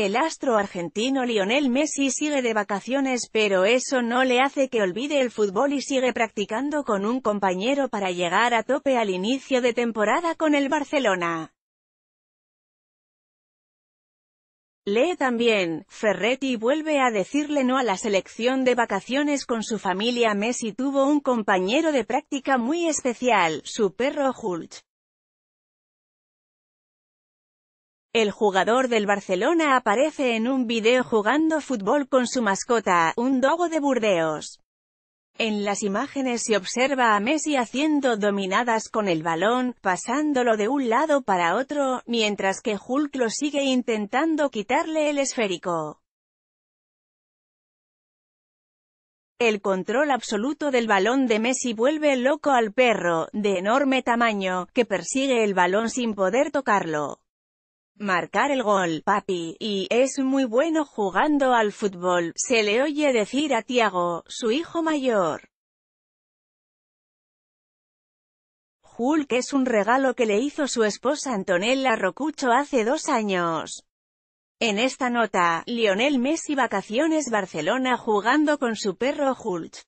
El astro argentino Lionel Messi sigue de vacaciones pero eso no le hace que olvide el fútbol y sigue practicando con un compañero para llegar a tope al inicio de temporada con el Barcelona. Lee también, Ferretti vuelve a decirle no a la selección de vacaciones con su familia Messi tuvo un compañero de práctica muy especial, su perro Hulch. El jugador del Barcelona aparece en un video jugando fútbol con su mascota, un dogo de Burdeos. En las imágenes se observa a Messi haciendo dominadas con el balón, pasándolo de un lado para otro, mientras que Hulk lo sigue intentando quitarle el esférico. El control absoluto del balón de Messi vuelve loco al perro, de enorme tamaño, que persigue el balón sin poder tocarlo marcar el gol, papi, y es muy bueno jugando al fútbol, se le oye decir a Tiago, su hijo mayor. Hulk es un regalo que le hizo su esposa Antonella Rocucho hace dos años. En esta nota, Lionel Messi vacaciones Barcelona jugando con su perro Hulk.